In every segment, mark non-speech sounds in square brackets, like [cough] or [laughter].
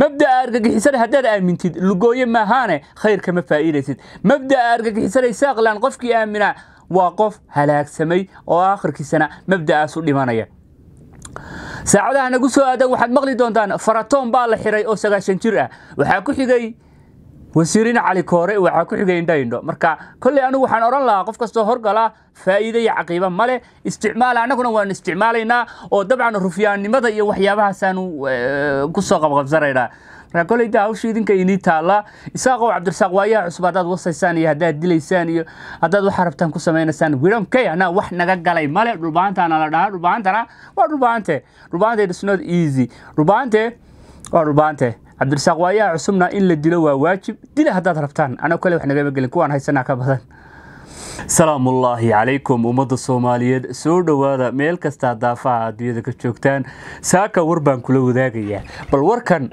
mabda'a argagixisada haddaad aamintid lugooye maahaane khayr kama faa'iidaysid mabda'a argagixisada isaaqlan qofkii aaminaa waa qof halaagsamay oo aakhirkiisana mabda'aas u dhimanaya saacadaha nagu soo aadan waxaad maqli doontaan faratoon baa la xiray oo sagaashan jir ah waxaa ku xigay wasiiriin cali koore waxaa ku xigay indhaindho marka kolley anigu waxaan odhan lahaa qof kastoo horgala faa'iide iyo caqiiba ma leh isticmaala annaguna waanu isticmaalaynaa oo dabcan rufyaannimada iyo waxyaabahaasaan eh, ku soo qabqabsanaynaa marka kolley idinka inii taalla isaaqow cabdirasaaq waayaha cusub haddaad wasaysaan iyo haddaad dilaysaan iyo haddaad waxaa rabtaan ku samaynaysaan widon anaa wax naga galay male dhulbahantaana la dhahaa dhulbahantana waa dhulbahante dhulbahante it easy dhulbahante waa dhulbahante cabdirasaaq waayaa cusubna in la dilo waa waajib dila haddaad rabtaan anoo kale wax nagama gelin kuwaan haysanaa ka badan salaamullaahi calaykum ummadda soomaaliyeed soo dhowaada meel kastaa daafaha adduunyada ka joogtaan saaka war baan kula wadaagayaa bal warkan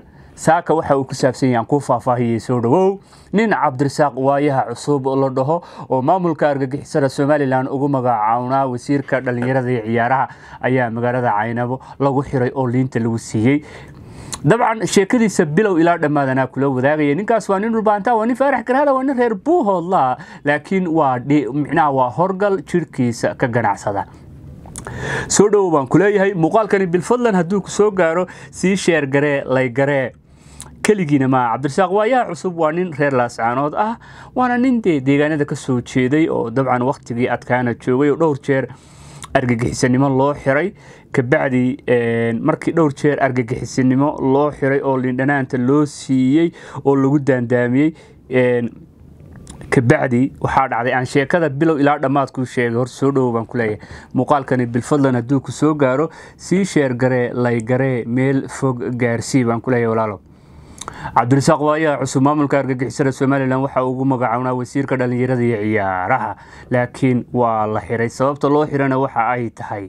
saaka waxa uu ku saabsan yahay aan faahfaahiyey soo dhowow nin cabdirasaaq waayaha cusub la dhaho oo maamulka argagixisada somalilan ugu magacawnaa wasiirka dhallinyarada iyo ciyaaraha ayaa magaalada caynabo lagu xiray oo liinta lagu siiyey dabcan sheekadiisa bilow ilaa dhammaadanaa kula wadaagaya ninkaas waa nin dhulbaantaa waa nin faarax garhada waa nin reer buuhoodlaha laakiin waa micnaha waa horgal jirhkiisa ka ganacsada soo dhowow baan ku leeyahay muuqaalkani bilfadlan hadduu ku gaaro sii sheer garee laygaree keligiina maa cabdirasaaq waayaha cusub waa nin reer laascaanood ah waana nin dee deegaanada ka jeeday oo dabcan wakhtigii adkaana joogay oo dhowr jeer argagixisanimo loo xiray kabacdi markii dhowr jeer argagixisanimo loo xiray oo lindhanaanta loo siiyey oo lagu daandaamiyey kabacdi waxaa dhacday aan sheekada bilow ilaa dhammaadku sheegay hor soo dhowo baan ku leeyahay muuqaalkani bilfadlan hadduu ku soo gaaro sii sheergaree laygaree meel fog gaarsii baan ku kuleeyahay walaalow cabdirasaaq waayaha cusub maamulka argagixisada somalilan waxaa ugu magacownaa wasiirka dhallinyarada iyo ciyaaraha laakiin waa la xiray sababta loo xirana waxa ay tahay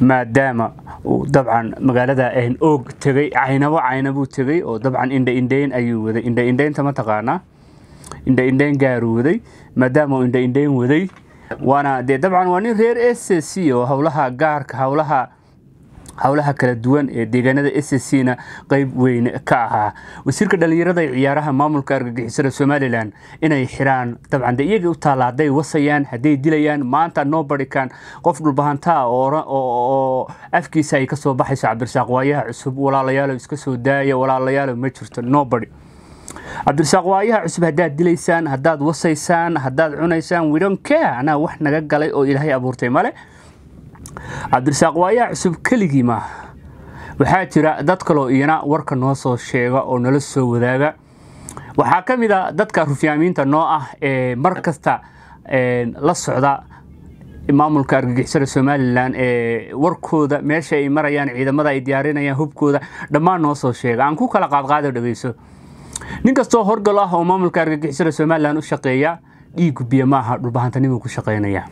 maadaama uu dabcan magaalada n oog tegay caynabo caynabuu tegay oo dabcan indhaindhayn ayuu waday indhaindhaynta ma taqaanaa indhaindhayn gaaruu waday maadaama uu indhaindhayn waday waana dee dabcan waa nin reer s c oo howlaha gaarka howlaha howlaha kala duwan ee deegaanada s c na qeyb weyn ka ahaa wasiirka dhallinyarada ee ciyaaraha maamulka argagixisada somalilan inay xiraan dabcan de iyagii u taalla hadday wasayaan hadday dilayaan maanta noo barikan qof dhulbahantaa oo afkiisa ay ka soo baxayso cabdirasaaq waayaha cusub walaalayaalo iska soo daaya walaalayaalo ma jirto nobody cabdirasaaq waayaha cusub haddaad dilaysaan haddaad wasaysaan haddaad cunaysaan widonke anaa wax naga galay oo ilaahay abuurtay male cabdirasaaq waayaa cusub keligiima waxaa jira dad kaloo iyana warka noo soo sheega oo nala soo wadaaga waxaa ka mid a ah dadka rufyaamiinta noo ah ee mar kasta la socda maamulka argagixisada somalilan ee warkooda meesha ay marayaan ciidamada ay diyaarinayaan hubkooda dhammaan noo soo sheega aan ku kala qaadqaado dhegeyso nin kastoo horgal ah oo maamulka argagixisada somalilan u shaqeeya dhiigu biyo maaha dhulbahantanimuu ku shaqeynaya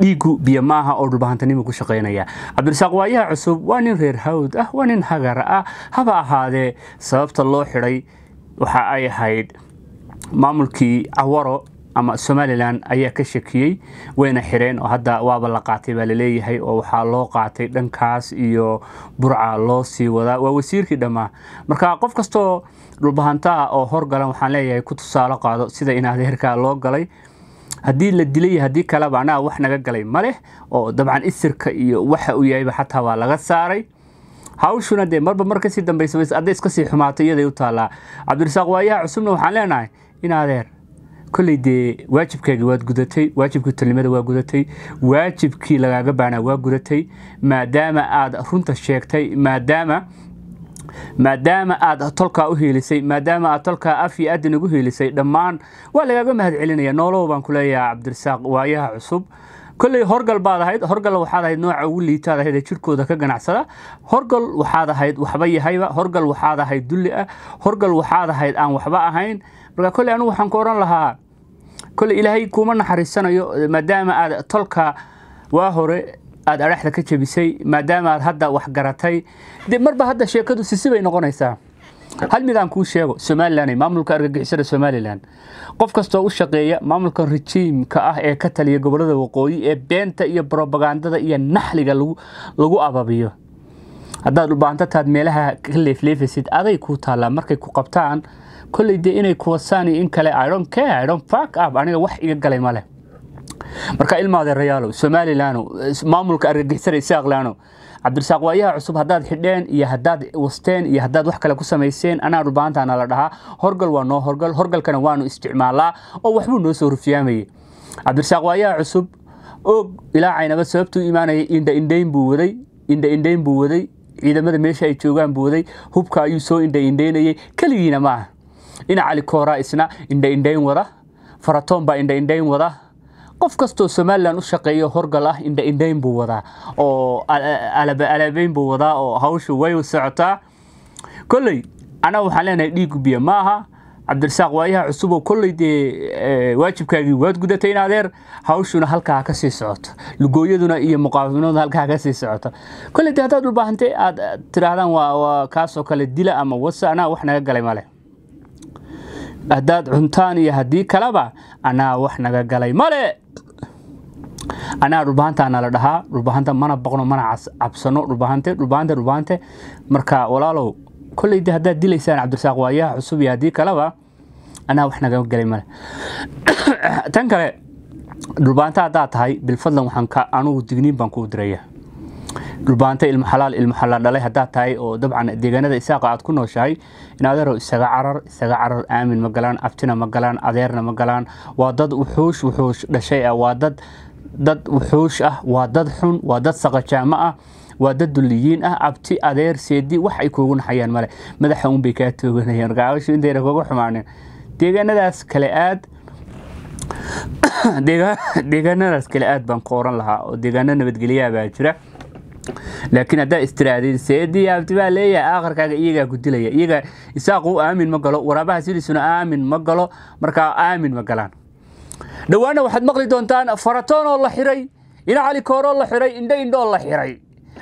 dhiiggu biyo maaha oo dhulbahantanimu ku shaqaynaya cabdirasaaq waayaha cusub waa nin reer hawd ah waa nin hagar ah haba ahaadee sababta loo xidhay waxa ay ahayd maamulkii cawaro ama somalilan ayaa ka shakiyey wayna xireen oo hadda waaba la qaatay baa laleeyahay oo waxaa loo qaatay dhankaas iyo burca loo sii wadaa waa wasiirkii dhammaa marka qof kastoo dhulbahantaa oo horgalan waxaan leeyahay ku tusaalo qaado sida in adeerka loo galay haddii la dilay haddii kaleba anaa wax naga galay ma leh oo dabcan isirka iyo waxa uu yahayba xataa waa laga saaray hawshuna dee marba mar kasii dambaysa adday iska sii xumaato iyaday u taallaa cabdirasaaq waayaha cusubna waxaan leenahay in adeer kolley dee waajibkaagii waad gudatay waajibkii tolnimada waa gudatay waajibkii lagaaga baanaa waa gudatay maadaama aad runta sheegtay maadaama maadaama aad tolkaa u hiilisay maadaama aad tolkaa af iyo adin ugu hiilisay dhammaan waa lagaaga mahad celinaya noolow baan ku leeyahay cabdirasaaq waayaha cusub kolley horgal baad ahayd horgal waxaad ahayd nooca ugu liitaad ahayd ee jirkooda ka ganacsada horgal waxaad ahayd waxba yahayba horgal waxaad ahayd dulli ah horgal waxaad ahayd aan waxba ahayn marka kolley anigu waxaan ku odhan lahaa kolley ilaahay kuma naxariisanayo maadaama aad tolka waa hore aad adhaxda ka jebisay maadaama aad hadda wax garatay de marba hadda sheekadu sisi bay noqonaysaa hal midaan kuu sheego somalilan maamulka argagixisada somalilan qof kastoo u shaqeeya maamulka rejiimka ah ee ka taliya gobolada waqooyi ee beenta iyo brobagandada iyo naxliga lagu ababiyo haddaad u baantataad meelaha ka leefleefaysid aday ku taallaa markay ku qabtaan koley dee inay kuwasaan in kale iron care iron park up aniga wax iga galay maleh marka ilmaadeerayaalow somalilaano maamulka argagixisana isaaqlaano cabdirasaaq waayaha cusub haddaad xidheen iyo haddaad wasteen iyo haddaad wax kale ku samayseen anaa dhulbaantaana la dhahaa horgal waa noo horgal horgalkana waanu isticmaalaa oo waxbuu noo soo rufyaamayay cabdirasaaq waayaha cusub og ilaa caynaba sababtuu imaanaya indhaindhayn buu waday indhaindhayn buu waday ciidamada meesha ay joogaan buu waday hubka ayuu soo indhaindhaynayay keligiina ma aha cali kooraa isna indhaindhayn wada faratoon baa indhaindhayn wada qof kastoo somalilan u shaqeeyo horgal ah indhaindhayn buu wadaa oo alaabeyn buu wadaa oo hawshu way socotaa kolley anaa waxaan leenahay dhiigu biyo maaha cabdirasaaq waayaha cusub oo kolley dee eh, waajibkaagii waad gudatay in hawshuna halkaa ka socoto lugooyaduna iyo muqaawimaduna halkaa ka socoto kolley dee haddaad u baahantay aad tirahdaan waa kaasoo kale dila ama wasa anaa wax naga galay male haddaad cuntaan iyo haddii kaleba anaa wax naga galay male anaa dhulbahantaana la dhahaa dhulbahanta mana baqno mana cabsano dhulbahante dhulbahante dhulbahante marka walaalow kolleyde haddaad dilaysaan cabdirasaaq waayaha cusub iyo haddii kaleba anaa wax naga galay male [coughs] tan kale dhulbaanta haddaad tahay bilfadlan waxaan anugu digniin baan kuu diraya dhubaanta ilmo xalaal ilmo xalaal dhalay haddaad tahay oo dabcan deegaanada isaaqa aad ku nooshahay in isaga carar isaga carar aamin ma galaan abtina ma galaan adeerna ma galaan waa dad wuxuush wuxuush dhashay ah waa dad dad wuxuush ah waa dad xun waa dad saqajaamo ah waa dad dulliyiin ah abti adeer seedi wax ay kuugu naxayaan male madaxa unbay kaa tooganayaan gaabashu intayna kuga xumaanin deegaanadaas kale aad [coughs] [coughs] deegaanadaas kale aad baan ka lahaa oo deegaano nabadgelyaabaa jira laakiin haddaa istiraadin seedii abdi baa leeyahay aakharkaaga iyagaa ku dilaya iyaga isaaqu aamin ma galo waraabaha sidisuna aamin ma galo markaa aamin ma galaan dhowaana waxaad maqli doontaan faratoonoo la xiray ina cali kooroo la xiray indho indhoo la xiray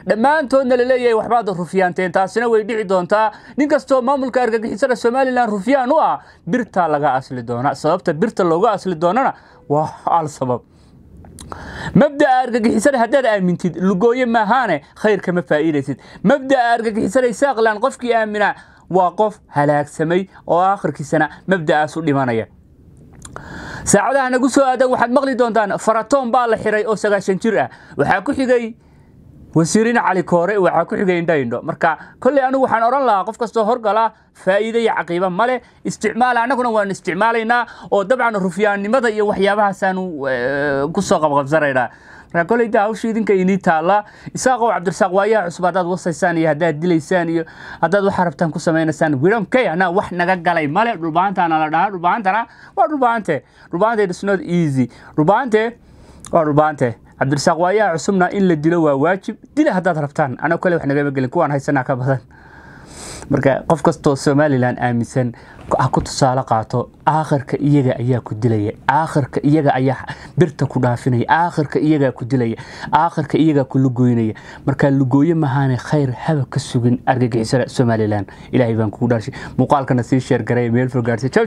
dhammaantoodna la leeyahay waxbaad rufyaanteen taasina way dhici doontaa nin kastoo maamulka argagixisada somalilan rufyaan u ah birtaa laga asli doona sababta birta looga asli doonana waa al sabab mabda'a argagixisada haddaad aamintid lugooye maahaane khayr kama faa'iidaysid mabda'a argagixisada isaaqlan qofkii aaminaa waa qof halaagsamay oo aakhirkiisana mabda'aas u dhimanaya saacadaha nagu soo aadan waxaad maqli doontaan faratoon baa la xiray oo sagaashan jir ah waxaa ku xigay wasiirin cali koore waxaa ku xigay indha indho marka kolley anigu waxaan odhan lahaa qof kastoo horgala faa'iide iyo caqiiba ma isticmaal annaguna waanu isticmaalaynaa oo dabcan rufyaannimada iyo waxyaabahaasaan eh, ku soo qabqabsanaynaa marka kolley hawsha idinka inii taalla isaaqow cabdirasaaq waayaha cusub haddaad wasaysaan iyo haddaad dilaysaan iyo haddaad waxaa rabtaan ku samaynaysaan we anaa wax naga galay male dhulbahantaana la dhahaa dhulbahantana waa dhulbahante dhulbahante it is not easy dhulbahante waa dhulbahante cabdirasaaq waayaa cusubna in la dilo waa waajib dila haddaad rabtaan anoo kale wax nagama gelin kuwaan haysanaa ka badan marka qof kastoo somalilan aaminsan ha ku tusaale qaato aakhirka iyaga ayaa ku dilaya aakhirka iyaga ayaa birta ku dhaafinaya aakhirka iyagaa ku dilaya aakhirka iyagaa ku lugooynaya markaa lugooye mahaane khayr haba ka sugin argagixisada somalilan ilaahay baan kugu dhaarshay muuqaalkana sii sheergaray meel fog